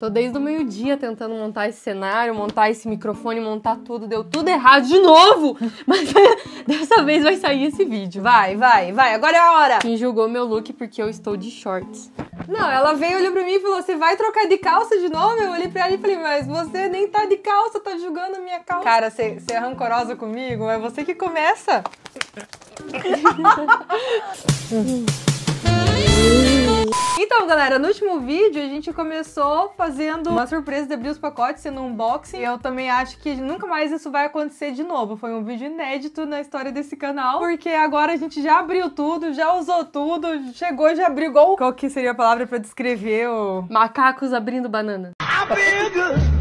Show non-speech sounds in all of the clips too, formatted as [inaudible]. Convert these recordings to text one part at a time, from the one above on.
Tô desde o meio-dia tentando montar esse cenário, montar esse microfone, montar tudo. Deu tudo errado de novo! [laughs] Mas [laughs] dessa vez vai sair esse vídeo. Vai, vai, vai. Agora é a hora! Quem julgou meu look porque eu estou de shorts. Não, ela veio, olhou pra mim e falou: Você vai trocar de calça de novo? Eu olhei pra ela e falei: Mas você nem tá de calça, tá julgando a minha calça. Cara, você é rancorosa comigo? É você que começa. [laughs] Então, galera, no último vídeo a gente começou fazendo uma surpresa de abrir os pacotes, sendo um unboxing. E eu também acho que nunca mais isso vai acontecer de novo. Foi um vídeo inédito na história desse canal, porque agora a gente já abriu tudo, já usou tudo, chegou e já abriu Qual que seria a palavra pra descrever o... Macacos abrindo banana. Abrindo!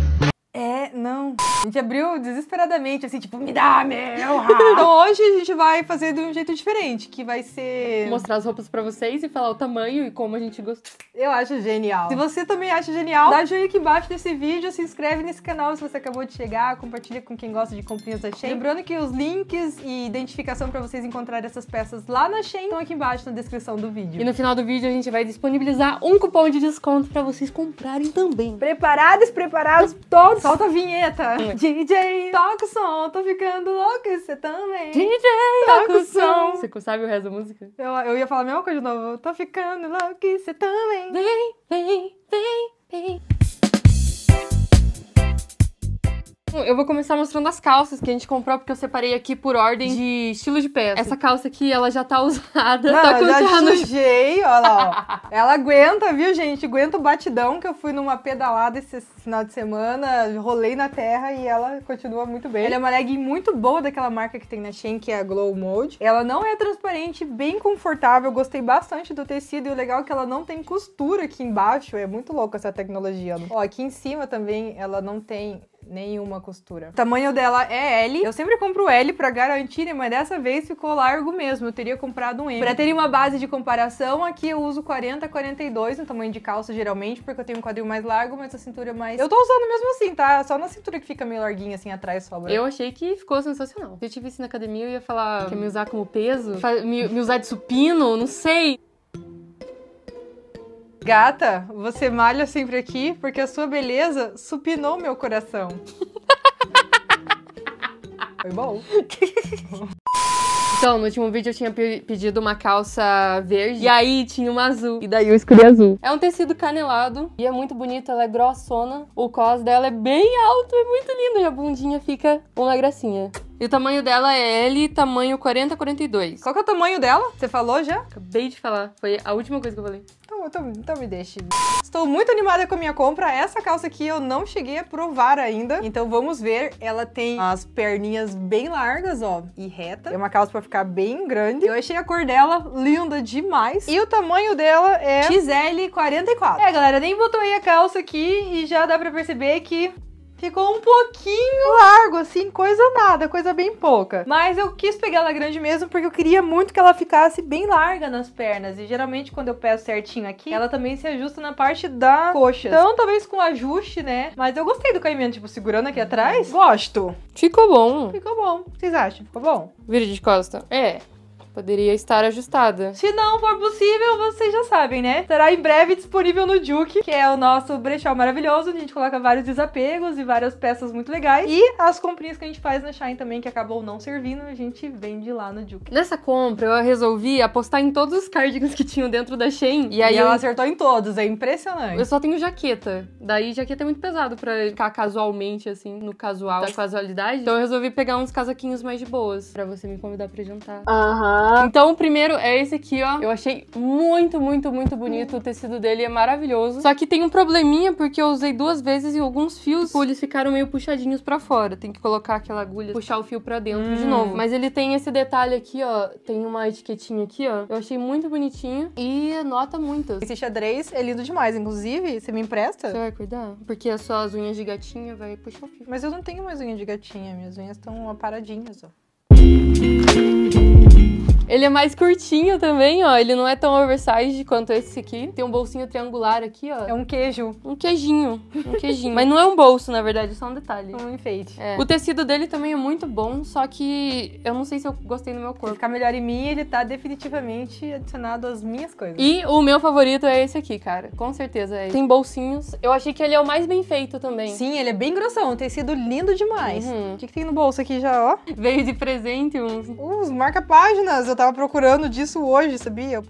É, não. A gente abriu desesperadamente, assim, tipo, me dá, meu! [laughs] então hoje a gente vai fazer de um jeito diferente, que vai ser. Mostrar as roupas para vocês e falar o tamanho e como a gente gostou. Eu acho genial. Se você também acha genial, dá joinha aqui embaixo desse vídeo, se inscreve nesse canal se você acabou de chegar, compartilha com quem gosta de comprinhas da Shein. Lembrando que os links e identificação para vocês encontrarem essas peças lá na Shein estão aqui embaixo na descrição do vídeo. E no final do vídeo a gente vai disponibilizar um cupom de desconto para vocês comprarem também. Preparados, preparados, todos Solta a vinheta. É. DJ, toca o som, tô ficando louco, você também. DJ, toca o som. Você sabe o resto da música? Eu, eu ia falar a mesma coisa de novo. Tô ficando louco, você também. Vem, vem, vem, vem. Hum, eu vou começar mostrando as calças que a gente comprou, porque eu separei aqui por ordem de estilo de peça. Essa calça aqui, ela já tá [laughs] usada. Não, tá com já sujei, olha lá, ó. [laughs] ela aguenta, viu, gente? Aguenta o batidão, que eu fui numa pedalada esse final de semana, rolei na terra e ela continua muito bem. Ela é uma legging muito boa daquela marca que tem na Shein, que é a Glow Mode. Ela não é transparente, bem confortável, gostei bastante do tecido e o legal é que ela não tem costura aqui embaixo, é muito louco essa tecnologia. Né? Ó, aqui em cima também ela não tem nenhuma costura. O tamanho dela é L. Eu sempre compro L pra garantir, né? Mas dessa vez ficou largo mesmo. Eu teria comprado um M. Pra ter uma base de comparação, aqui eu uso 40, 42 no tamanho de calça, geralmente, porque eu tenho um quadril mais largo, mas a cintura é mais... Eu tô usando mesmo assim, tá? Só na cintura que fica meio larguinha, assim, atrás sobra. Eu achei que ficou sensacional. Se eu tivesse na academia, eu ia falar que me usar como peso, me, me usar de supino, não sei. Gata, você malha sempre aqui porque a sua beleza supinou meu coração. [laughs] Foi bom. Então, no último vídeo eu tinha pedido uma calça verde e aí tinha uma azul. E daí eu escolhi azul. É um tecido canelado e é muito bonito, ela é grossona. O cos dela é bem alto, é muito lindo e a bundinha fica uma gracinha. E o tamanho dela é L, tamanho 40-42. Qual que é o tamanho dela? Você falou já? Acabei de falar, foi a última coisa que eu falei então, então me deixe. Estou muito animada com a minha compra. Essa calça aqui eu não cheguei a provar ainda. Então vamos ver. Ela tem as perninhas bem largas, ó, e reta. É uma calça pra ficar bem grande. Eu achei a cor dela linda demais. E o tamanho dela é XL44. É, galera, nem botou aí a calça aqui e já dá pra perceber que Ficou um pouquinho largo, assim, coisa nada, coisa bem pouca. Mas eu quis pegar ela grande mesmo porque eu queria muito que ela ficasse bem larga nas pernas. E geralmente quando eu peço certinho aqui, ela também se ajusta na parte da coxa. Então talvez com ajuste, né? Mas eu gostei do caimento, tipo, segurando aqui uhum. atrás. Gosto. Ficou bom. Ficou bom. O que vocês acham? Ficou bom? Vira de costa. É poderia estar ajustada. Se não for possível, vocês já sabem, né? Será em breve disponível no Juke, que é o nosso brechó maravilhoso, onde a gente coloca vários desapegos e várias peças muito legais. E as comprinhas que a gente faz na Shine também, que acabou não servindo, a gente vende lá no Juke. Nessa compra, eu resolvi apostar em todos os cardigans que tinham dentro da Shein. E aí e ela eu... acertou em todos, é impressionante. Eu só tenho jaqueta. Daí jaqueta é muito pesado pra ficar casualmente, assim, no casual da tá. casualidade. Então eu resolvi pegar uns casaquinhos mais de boas, pra você me convidar pra jantar. Aham. Uh -huh. Então o primeiro é esse aqui, ó. Eu achei muito, muito, muito bonito. O tecido dele é maravilhoso. Só que tem um probleminha, porque eu usei duas vezes e alguns fios, tipo, eles ficaram meio puxadinhos pra fora. Tem que colocar aquela agulha, puxar o fio pra dentro hum. de novo. Mas ele tem esse detalhe aqui, ó. Tem uma etiquetinha aqui, ó. Eu achei muito bonitinho e nota muito. Esse xadrez é lindo demais. Inclusive, você me empresta? Você vai cuidar? Porque as suas unhas de gatinha vai puxar o fio. Mas eu não tenho mais unha de gatinha. Minhas unhas estão aparadinhas, ó. Ele é mais curtinho também, ó. Ele não é tão oversized quanto esse aqui. Tem um bolsinho triangular aqui, ó. É um queijo. Um queijinho. Um queijinho. Mas não é um bolso, na verdade, é só um detalhe. Um enfeite. É. O tecido dele também é muito bom, só que eu não sei se eu gostei no meu corpo. ficar melhor em mim, ele tá definitivamente adicionado às minhas coisas. E o meu favorito é esse aqui, cara. Com certeza é esse. Tem bolsinhos. Eu achei que ele é o mais bem feito também. Sim, ele é bem grossão. Um tecido lindo demais. Uhum. O que, que tem no bolso aqui já, ó? Veio de presente uns... Uns marca-páginas. Eu eu tava procurando disso hoje, sabia?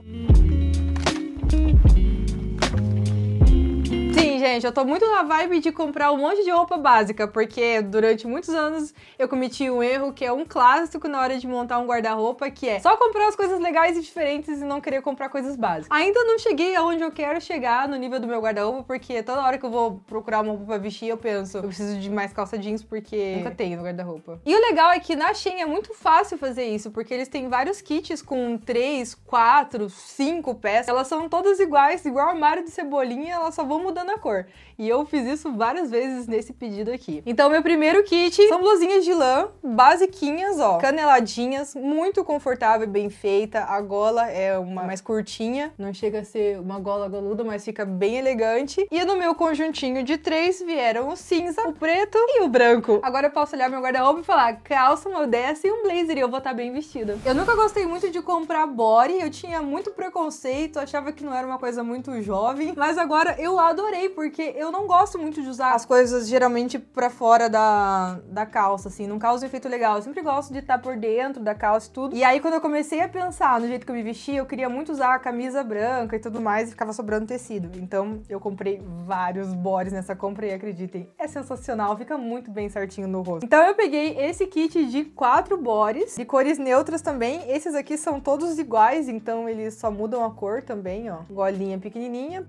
gente, eu tô muito na vibe de comprar um monte de roupa básica, porque durante muitos anos eu cometi um erro que é um clássico na hora de montar um guarda-roupa, que é só comprar as coisas legais e diferentes e não querer comprar coisas básicas. Ainda não cheguei aonde eu quero chegar no nível do meu guarda-roupa, porque toda hora que eu vou procurar uma roupa pra vestir, eu penso, eu preciso de mais calça jeans porque nunca tenho no guarda-roupa. E o legal é que na Shein é muito fácil fazer isso, porque eles têm vários kits com três, quatro, cinco peças. Elas são todas iguais, igual armário de cebolinha, elas só vão mudando a cor. E eu fiz isso várias vezes nesse pedido aqui. Então, meu primeiro kit são blusinhas de lã, basiquinhas, ó, caneladinhas, muito confortável e bem feita. A gola é uma mais curtinha, não chega a ser uma gola goluda, mas fica bem elegante. E no meu conjuntinho de três vieram o cinza, o preto e o branco. Agora eu posso olhar meu guarda-roupa e falar, calça, uma dessa e um blazer e eu vou estar tá bem vestida. Eu nunca gostei muito de comprar body, eu tinha muito preconceito, achava que não era uma coisa muito jovem, mas agora eu adorei, porque porque eu não gosto muito de usar as coisas geralmente para fora da, da calça, assim, não causa um efeito legal. Eu sempre gosto de estar por dentro da calça e tudo. E aí, quando eu comecei a pensar no jeito que eu me vestia, eu queria muito usar a camisa branca e tudo mais, e ficava sobrando tecido. Então, eu comprei vários bores nessa compra e acreditem, é sensacional, fica muito bem certinho no rosto. Então, eu peguei esse kit de quatro bores, de cores neutras também. Esses aqui são todos iguais, então eles só mudam a cor também, ó. Golinha pequenininha.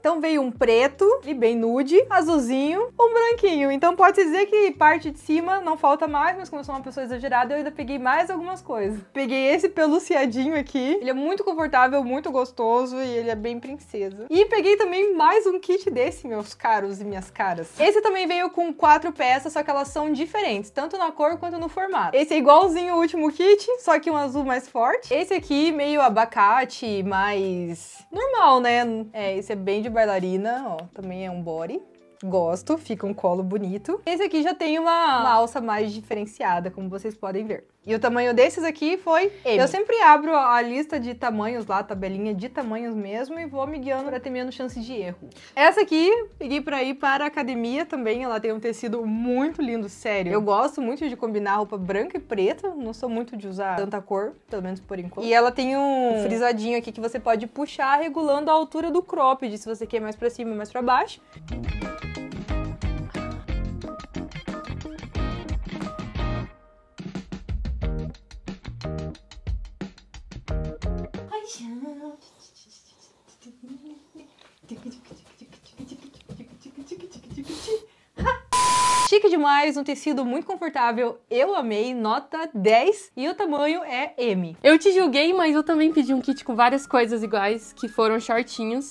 Então veio um preto, e bem nude, azulzinho, um branquinho. Então pode dizer que parte de cima não falta mais, mas como eu sou uma pessoa exagerada, eu ainda peguei mais algumas coisas. Peguei esse peluciadinho aqui. Ele é muito confortável, muito gostoso e ele é bem princesa. E peguei também mais um kit desse, meus caros e minhas caras. Esse também veio com quatro peças, só que elas são diferentes, tanto na cor quanto no formato. Esse é igualzinho o último kit, só que um azul mais forte. Esse aqui meio abacate, mais normal, né? É, esse é bem de de bailarina, ó, também é um body gosto, fica um colo bonito. Esse aqui já tem uma, uma alça mais diferenciada, como vocês podem ver. E o tamanho desses aqui foi M. Eu sempre abro a lista de tamanhos lá, a tabelinha de tamanhos mesmo, e vou me guiando para ter menos chance de erro. Essa aqui, peguei para ir para a academia também, ela tem um tecido muito lindo, sério. Eu gosto muito de combinar roupa branca e preta, não sou muito de usar tanta cor, pelo menos por enquanto. E ela tem um frisadinho aqui que você pode puxar regulando a altura do cropped, se você quer mais para cima, mais para baixo. Chique demais, um tecido muito confortável, eu amei, nota 10 e o tamanho é M. Eu te julguei, mas eu também pedi um kit com várias coisas iguais, que foram shortinhos.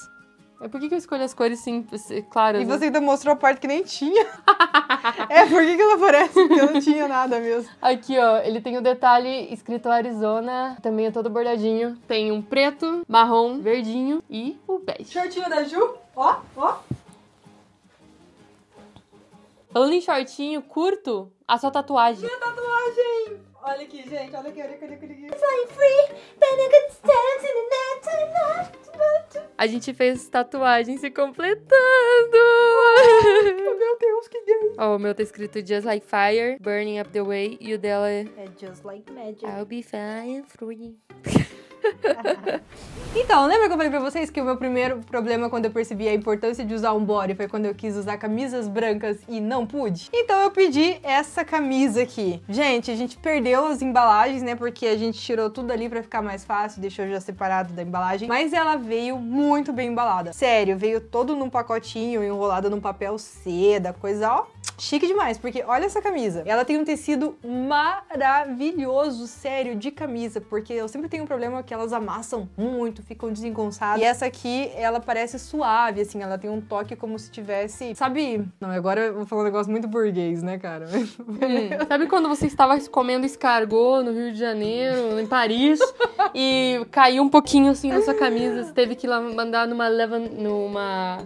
É por que, que eu escolho as cores simples, Claro. E né? você ainda mostrou a parte que nem tinha. [laughs] é, por que, que ela aparece? Porque eu não tinha nada mesmo. Aqui, ó, ele tem o detalhe escrito Arizona, também é todo bordadinho. Tem um preto, marrom, verdinho e o bege. Shortinho da Ju, ó, ó. Falando em shortinho curto, a sua tatuagem. Minha tatuagem! Olha aqui, gente, olha aqui, olha aqui, olha aqui. Olha aqui. free, a gente fez tatuagem se completando. Uau, meu Deus, que gay. Ó, oh, o meu tá escrito Just Like Fire, Burning Up The Way. E o dela é... É Just Like Magic. I'll be fine, free. [laughs] então, lembra que eu falei pra vocês que o meu primeiro problema quando eu percebi a importância de usar um body foi quando eu quis usar camisas brancas e não pude? Então eu pedi essa camisa aqui. Gente, a gente perdeu as embalagens, né? Porque a gente tirou tudo ali pra ficar mais fácil, deixou já separado da embalagem. Mas ela veio muito bem embalada. Sério, veio todo num pacotinho, enrolada num papel seda, coisa, ó, chique demais, porque olha essa camisa. Ela tem um tecido maravilhoso, sério, de camisa, porque eu sempre tenho um problema porque elas amassam muito, ficam desengonçadas. E essa aqui, ela parece suave, assim, ela tem um toque como se tivesse, sabe? Não, agora eu vou falar um negócio muito burguês, né, cara? Hum, [laughs] sabe quando você estava comendo escargot no Rio de Janeiro, em Paris, e caiu um pouquinho assim na sua camisa, você teve que mandar numa leva numa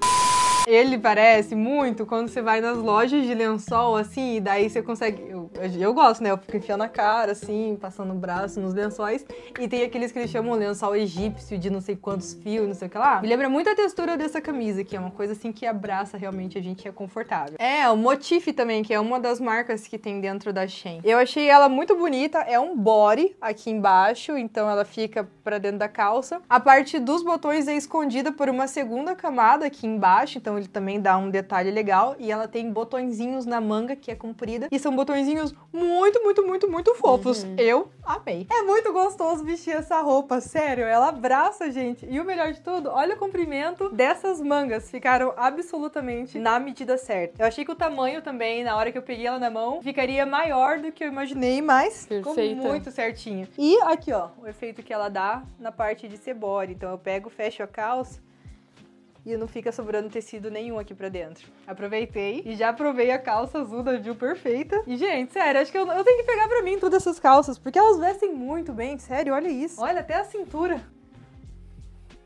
ele parece muito quando você vai nas lojas de lençol, assim, e daí você consegue. Eu, eu gosto, né? Eu fico enfiando a cara, assim, passando o braço nos lençóis. E tem aqueles que eles chamam lençol egípcio, de não sei quantos fios, não sei o que lá. Me lembra muito a textura dessa camisa, que é uma coisa assim que abraça realmente a gente é confortável. É, o Motif também, que é uma das marcas que tem dentro da Shein. Eu achei ela muito bonita, é um body aqui embaixo, então ela fica pra dentro da calça. A parte dos botões é escondida por uma segunda camada aqui embaixo, então então, ele também dá um detalhe legal. E ela tem botõezinhos na manga, que é comprida. E são botõezinhos muito, muito, muito, muito fofos. Uhum. Eu amei. É muito gostoso vestir essa roupa, sério. Ela abraça, gente. E o melhor de tudo, olha o comprimento dessas mangas. Ficaram absolutamente na medida certa. Eu achei que o tamanho também, na hora que eu peguei ela na mão, ficaria maior do que eu imaginei, mas Perfeita. ficou muito certinho. E aqui, ó, o efeito que ela dá na parte de cebora. Então eu pego, fecho a calça e não fica sobrando tecido nenhum aqui pra dentro. Aproveitei e já provei a calça azul da Jill perfeita. E, gente, sério, acho que eu, eu tenho que pegar pra mim todas essas calças, porque elas vestem muito bem, sério, olha isso. Olha, até a cintura.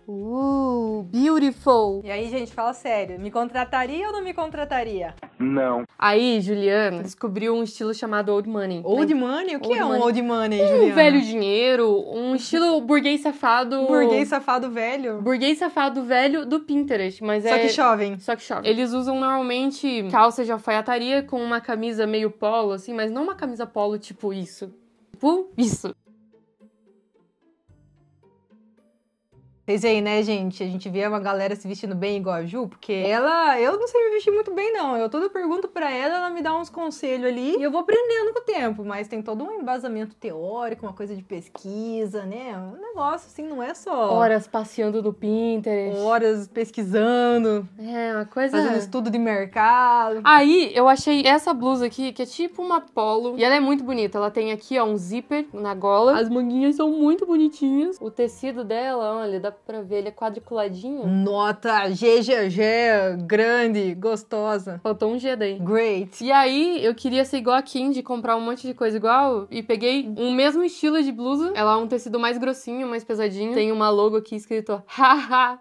Uh, beautiful. E aí, gente, fala sério. Me contrataria ou não me contrataria? Não. Aí, Juliana descobriu um estilo chamado old money. Old money? O que old é money? um old money, Juliana? Um velho dinheiro, um estilo burguês safado. Burguês safado velho? Burguês safado velho do Pinterest, mas só é... Só que chovem. Só que chovem. Eles usam normalmente calça de alfaiataria com uma camisa meio polo, assim, mas não uma camisa polo tipo isso. Tipo isso. Vocês veem, né, gente? A gente vê uma galera se vestindo bem igual a Ju, porque ela, eu não sei me vestir muito bem, não. Eu toda pergunto para ela, ela me dá uns conselhos ali e eu vou aprendendo com o tempo, mas tem todo um embasamento teórico, uma coisa de pesquisa, né? Um negócio assim, não é só. Horas passeando no Pinterest. Horas pesquisando. É, uma coisa. Fazendo estudo de mercado. Aí eu achei essa blusa aqui, que é tipo uma polo, e ela é muito bonita. Ela tem aqui, ó, um zíper na gola. As manguinhas são muito bonitinhas. O tecido dela, olha, dá pra ver, ele é quadriculadinho. Nota GGG, grande, gostosa. Faltou um G daí. Great. E aí, eu queria ser igual a de comprar um monte de coisa igual, e peguei um mesmo estilo de blusa. Ela é um tecido mais grossinho, mais pesadinho. Tem uma logo aqui escrito haha.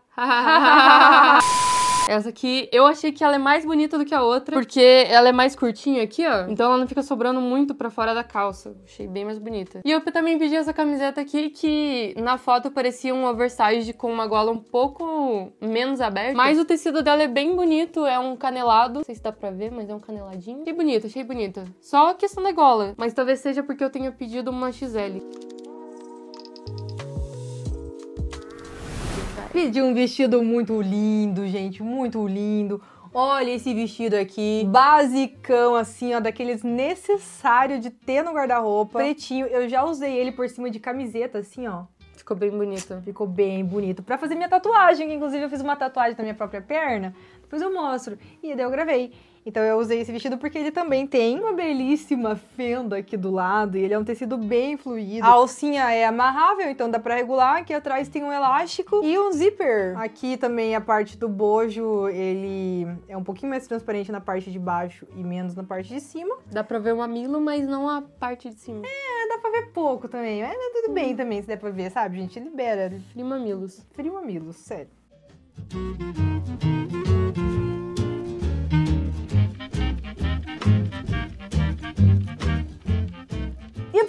Essa aqui, eu achei que ela é mais bonita do que a outra, porque ela é mais curtinha aqui, ó. Então ela não fica sobrando muito pra fora da calça. Achei bem mais bonita. E eu também pedi essa camiseta aqui, que na foto parecia um oversized com uma gola um pouco menos aberta. Mas o tecido dela é bem bonito, é um canelado. Não sei se dá pra ver, mas é um caneladinho. Achei bonita, achei bonita. Só a questão da gola, mas talvez seja porque eu tenha pedido uma XL. Pedi um vestido muito lindo, gente, muito lindo. Olha esse vestido aqui, basicão assim, ó, daqueles necessário de ter no guarda-roupa. Pretinho, eu já usei ele por cima de camiseta, assim, ó. Ficou bem bonito. Ficou bem bonito. Pra fazer minha tatuagem, que inclusive eu fiz uma tatuagem na minha própria perna. Depois eu mostro. E daí eu gravei. Então eu usei esse vestido porque ele também tem uma belíssima fenda aqui do lado e ele é um tecido bem fluido. A alcinha é amarrável, então dá pra regular. Aqui atrás tem um elástico e um zíper. Aqui também a parte do bojo, ele é um pouquinho mais transparente na parte de baixo e menos na parte de cima. Dá pra ver o mamilo, mas não a parte de cima. É, dá pra ver pouco também. Mas é, tudo bem hum. também se der pra ver, sabe? A gente libera. Frio Frio mamilos, sério.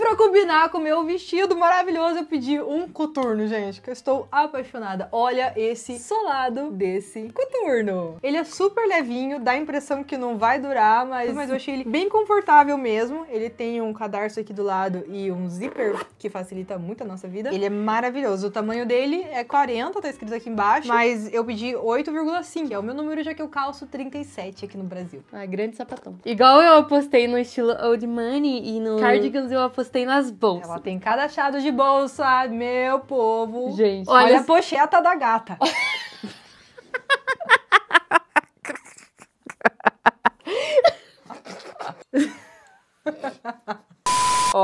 Para combinar com o meu vestido maravilhoso, eu pedi um coturno, gente, que eu estou apaixonada. Olha esse solado desse coturno. Ele é super levinho, dá a impressão que não vai durar, mas, mas eu achei ele bem confortável mesmo. Ele tem um cadarço aqui do lado e um zíper que facilita muito a nossa vida. Ele é maravilhoso. O tamanho dele é 40, tá escrito aqui embaixo, mas eu pedi 8,5, que é o meu número já que eu calço 37 aqui no Brasil. Ah, grande sapatão. Igual eu apostei no estilo Old Money e no cardigans eu apostei tem nas bolsas. Ela tem cada achado de bolsa, meu povo. Gente, olha, olha a pocheta da gata. [laughs]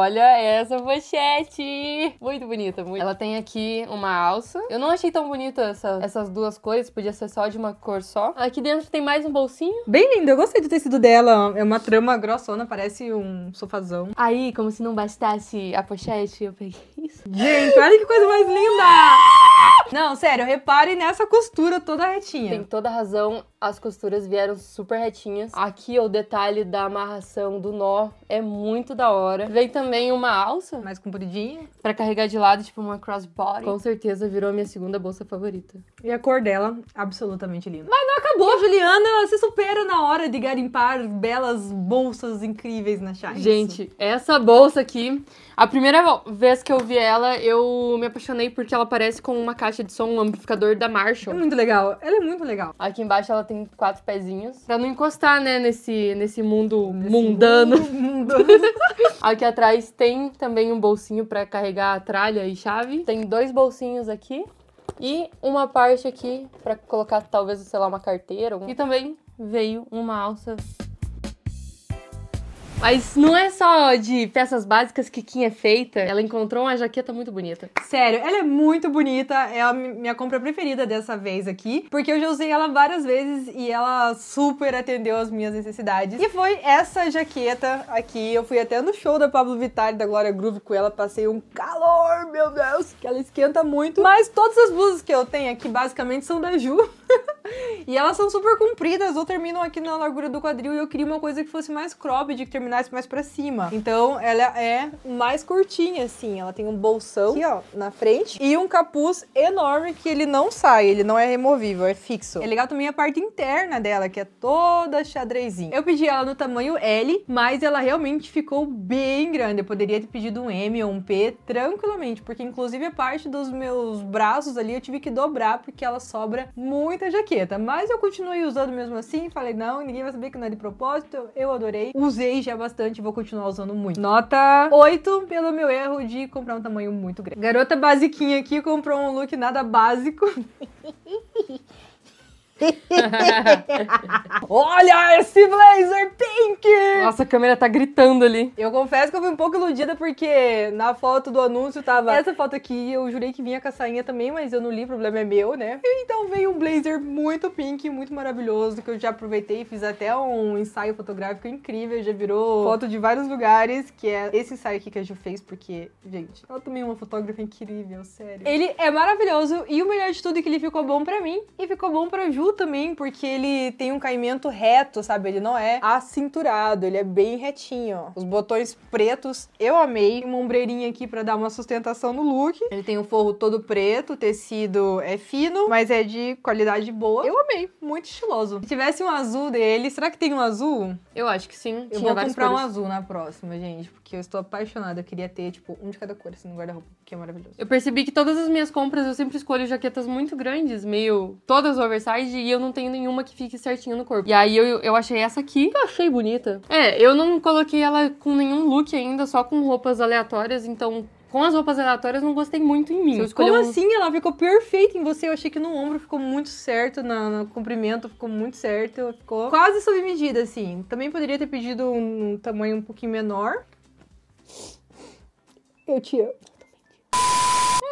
Olha essa pochete! Muito bonita, muito. Ela tem aqui uma alça. Eu não achei tão bonita essa, essas duas cores, podia ser só de uma cor só. Aqui dentro tem mais um bolsinho. Bem lindo, eu gostei do tecido dela. É uma trama grossona, parece um sofazão. Aí, como se não bastasse a pochete, eu peguei isso. Gente, olha que coisa mais linda! Não, sério, Repare nessa costura toda retinha. Tem toda razão as costuras vieram super retinhas. Aqui o detalhe da amarração do nó é muito da hora. Vem também uma alça mais compridinha para carregar de lado, tipo uma crossbody. Com certeza virou a minha segunda bolsa favorita. E a cor dela, absolutamente linda. Mas não acabou, Juliana, ela se supera na hora de garimpar belas bolsas incríveis na Shine. Gente, essa bolsa aqui a primeira vez que eu vi ela, eu me apaixonei porque ela parece com uma caixa de som, um amplificador da Marshall. É muito legal, ela é muito legal. Aqui embaixo ela tem quatro pezinhos, pra não encostar, né, nesse, nesse mundo nesse mundano. Mundo mundano. [laughs] [laughs] aqui atrás tem também um bolsinho pra carregar a tralha e chave. Tem dois bolsinhos aqui. E uma parte aqui para colocar talvez, sei lá, uma carteira. E também veio uma alça mas não é só de peças básicas que Kim é feita. Ela encontrou uma jaqueta muito bonita. Sério, ela é muito bonita. É a minha compra preferida dessa vez aqui. Porque eu já usei ela várias vezes e ela super atendeu às minhas necessidades. E foi essa jaqueta aqui. Eu fui até no show da Pablo Vittar da Glória Groove com ela. Passei um calor, meu Deus, que ela esquenta muito. Mas todas as blusas que eu tenho aqui basicamente são da Ju. [laughs] e elas são super compridas, ou terminam aqui na largura do quadril, e eu queria uma coisa que fosse mais cropped, que terminasse mais pra cima. Então, ela é mais curtinha, assim. Ela tem um bolsão aqui, ó, na frente, e um capuz enorme que ele não sai, ele não é removível, é fixo. É legal também a parte interna dela, que é toda xadrezinha. Eu pedi ela no tamanho L, mas ela realmente ficou bem grande. Eu poderia ter pedido um M ou um P tranquilamente, porque inclusive a parte dos meus braços ali eu tive que dobrar, porque ela sobra muito muita jaqueta, mas eu continuei usando mesmo assim, falei, não, ninguém vai saber que não é de propósito, eu adorei, usei já bastante, vou continuar usando muito. Nota 8 pelo meu erro de comprar um tamanho muito grande. Garota basiquinha aqui comprou um look nada básico. [laughs] [laughs] Olha esse blazer pink! Nossa, a câmera tá gritando ali. Eu confesso que eu fui um pouco iludida porque na foto do anúncio tava essa foto aqui. Eu jurei que vinha com a sainha também, mas eu não li, o problema é meu, né? E então veio um blazer muito pink, muito maravilhoso, que eu já aproveitei e fiz até um ensaio fotográfico incrível. Já virou foto de vários lugares, que é esse ensaio aqui que a Ju fez, porque, gente, ela também é uma fotógrafa incrível, sério. Ele é maravilhoso e o melhor de tudo é que ele ficou bom pra mim e ficou bom pra Ju também, porque ele tem um caimento reto, sabe? Ele não é acinturado, ele é bem retinho, Os botões pretos, eu amei. Uma ombreirinha aqui pra dar uma sustentação no look. Ele tem um forro todo preto, o tecido é fino, mas é de qualidade boa. Eu amei, muito estiloso. Se tivesse um azul dele, será que tem um azul? Eu acho que sim. Eu Tinha vou comprar cores. um azul na próxima, gente, porque eu estou apaixonada. Eu queria ter, tipo, um de cada cor, assim, no guarda-roupa, que é maravilhoso. Eu percebi que todas as minhas compras eu sempre escolho jaquetas muito grandes, meio todas oversized e eu não tenho nenhuma que fique certinho no corpo. E aí eu, eu achei essa aqui, eu achei bonita. É, eu não coloquei ela com nenhum look ainda, só com roupas aleatórias, então com as roupas aleatórias não gostei muito em mim. Como um... assim? Ela ficou perfeita em você. Eu achei que no ombro ficou muito certo, na, no comprimento ficou muito certo. Ficou quase sob medida, assim. Também poderia ter pedido um, um tamanho um pouquinho menor. Eu te amo.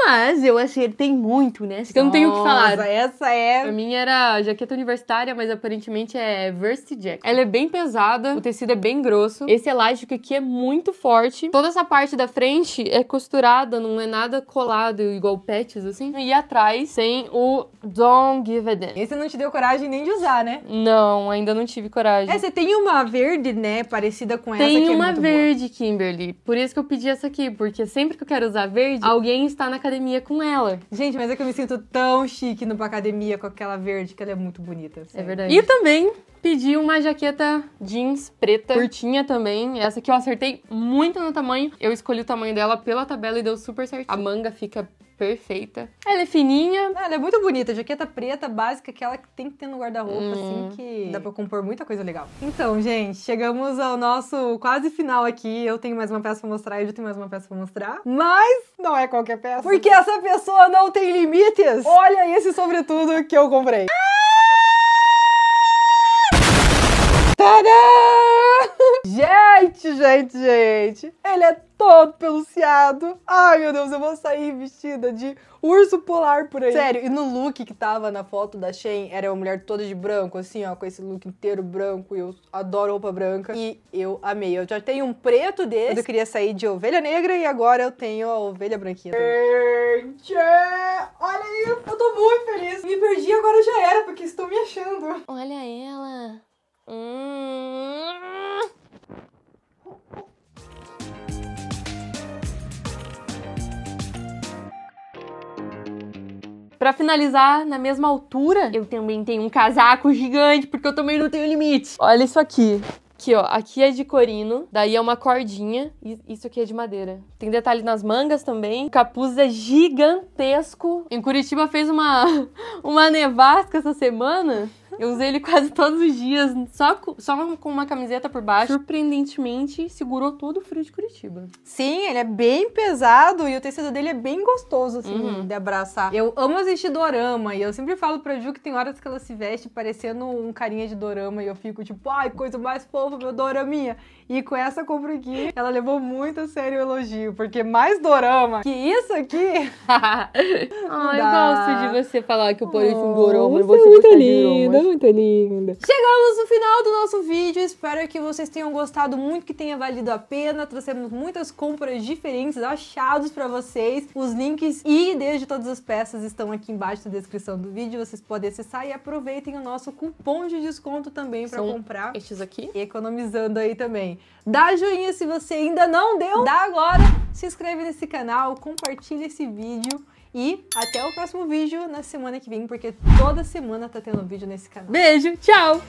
Mas eu acertei muito né Eu não tenho o que falar. essa é... Pra mim era jaqueta universitária, mas aparentemente é versity Jacket. Ela é bem pesada, o tecido é bem grosso. Esse elástico aqui é muito forte. Toda essa parte da frente é costurada, não é nada colado, igual patches, assim. E atrás tem o Don't Give a Damn. Esse não te deu coragem nem de usar, né? Não, ainda não tive coragem. É, você tem uma verde, né, parecida com essa tem que é uma muito boa. verde, Kimberly. Por isso que eu pedi essa aqui, porque sempre que eu quero usar verde, alguém está na cadeira academia com ela. Gente, mas é que eu me sinto tão chique no pra academia com aquela verde, que ela é muito bonita. É verdade. E também pedi uma jaqueta jeans preta, curtinha também. Essa que eu acertei muito no tamanho. Eu escolhi o tamanho dela pela tabela e deu super certinho. A manga fica perfeita. Ela é fininha. Ah, ela é muito bonita, jaqueta preta básica, aquela que tem que ter no guarda-roupa, assim, hum. que dá pra compor muita coisa legal. Então, gente, chegamos ao nosso quase final aqui. Eu tenho mais uma peça pra mostrar, eu tenho mais uma peça pra mostrar. Mas não é qualquer peça. Porque essa pessoa não tem limites. Olha esse sobretudo que eu comprei. Tadã! Gente, gente, gente, ele é todo peluciado. Ai, meu Deus, eu vou sair vestida de urso polar por aí. Sério, e no look que tava na foto da Shein era uma mulher toda de branco, assim, ó, com esse look inteiro branco, e eu adoro roupa branca. E eu amei. Eu já tenho um preto desse, eu queria sair de ovelha negra, e agora eu tenho a ovelha branquinha. Gente, olha aí, eu tô muito feliz. Me perdi, agora já era, porque estou me achando. Olha ela. Hum... Para finalizar, na mesma altura, eu também tenho um casaco gigante, porque eu também não tenho limite. Olha isso aqui. Aqui, ó, aqui é de corino, daí é uma cordinha, e isso aqui é de madeira. Tem detalhe nas mangas também, o capuz é gigantesco. Em Curitiba fez uma, [laughs] uma nevasca essa semana, eu usei ele [laughs] quase todos os dias, só, só com uma camiseta por baixo. Surpreendentemente, segurou todo o frio de Curitiba. Sim, ele é bem pesado e o tecido dele é bem gostoso, assim, uhum. de abraçar. Eu amo assistir dorama e eu sempre falo pra Ju que tem horas que ela se veste parecendo um carinha de dorama e eu fico tipo, ai, coisa mais fofa, meu doraminha. E com essa compra aqui, ela levou muito a sério o elogio, porque mais dorama que isso aqui. [laughs] Ai, eu gosto de você falar que o Polito oh, é um dorama. Você é muito linda, muito linda. Chegamos no final do nosso vídeo. Espero que vocês tenham gostado muito, que tenha valido a pena. Trouxemos muitas compras diferentes, achados para vocês. Os links e ideias de todas as peças estão aqui embaixo na descrição do vídeo. Vocês podem acessar e aproveitem o nosso cupom de desconto também para comprar. Estes aqui. E economizando aí também. Dá joinha se você ainda não deu, dá agora, se inscreve nesse canal, compartilha esse vídeo e até o próximo vídeo na semana que vem, porque toda semana tá tendo vídeo nesse canal. Beijo, tchau!